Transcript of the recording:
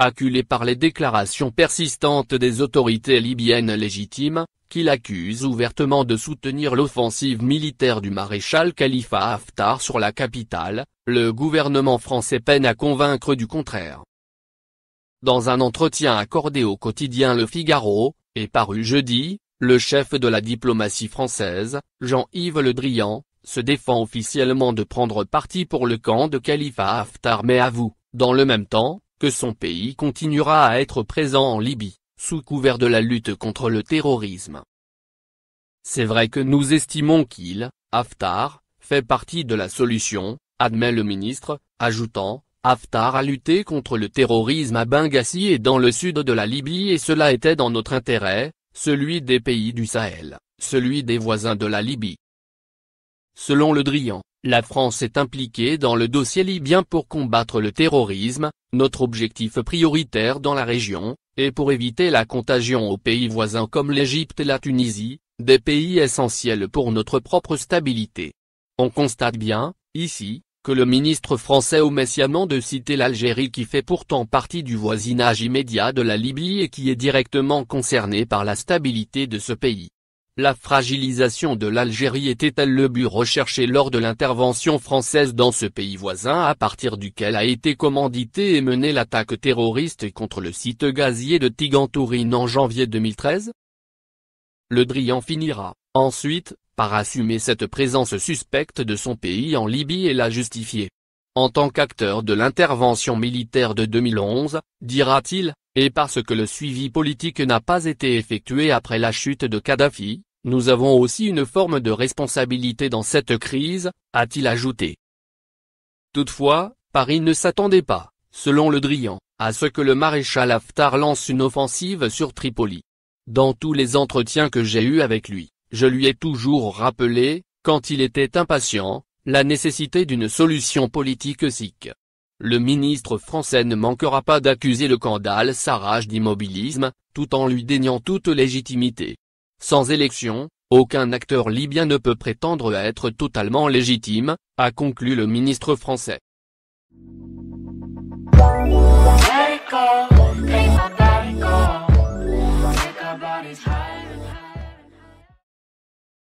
acculé par les déclarations persistantes des autorités libyennes légitimes, qui accuse ouvertement de soutenir l'offensive militaire du maréchal Khalifa Haftar sur la capitale, le gouvernement français peine à convaincre du contraire. Dans un entretien accordé au quotidien Le Figaro, et paru jeudi, le chef de la diplomatie française, Jean-Yves Le Drian, se défend officiellement de prendre parti pour le camp de Khalifa Haftar mais avoue, dans le même temps, que son pays continuera à être présent en Libye, sous couvert de la lutte contre le terrorisme. C'est vrai que nous estimons qu'il, Haftar, fait partie de la solution, admet le ministre, ajoutant, Haftar a lutté contre le terrorisme à Benghazi et dans le sud de la Libye et cela était dans notre intérêt, celui des pays du Sahel, celui des voisins de la Libye. Selon Le Drian, la France est impliquée dans le dossier libyen pour combattre le terrorisme, notre objectif prioritaire dans la région, et pour éviter la contagion aux pays voisins comme l'Égypte et la Tunisie, des pays essentiels pour notre propre stabilité. On constate bien, ici, que le ministre français omet de citer l'Algérie qui fait pourtant partie du voisinage immédiat de la Libye et qui est directement concernée par la stabilité de ce pays. La fragilisation de l'Algérie était-elle le but recherché lors de l'intervention française dans ce pays voisin à partir duquel a été commandité et menée l'attaque terroriste contre le site gazier de Tigantourine en janvier 2013 Le Drian finira, ensuite, par assumer cette présence suspecte de son pays en Libye et la justifier. En tant qu'acteur de l'intervention militaire de 2011, dira-t-il, et parce que le suivi politique n'a pas été effectué après la chute de Kadhafi, nous avons aussi une forme de responsabilité dans cette crise, a-t-il ajouté. Toutefois, Paris ne s'attendait pas, selon Le Drian, à ce que le maréchal Haftar lance une offensive sur Tripoli. Dans tous les entretiens que j'ai eus avec lui, je lui ai toujours rappelé, quand il était impatient, la nécessité d'une solution politique sikh. Le ministre français ne manquera pas d'accuser le candal sarraj d'immobilisme, tout en lui déniant toute légitimité. Sans élection, aucun acteur libyen ne peut prétendre à être totalement légitime, a conclu le ministre français.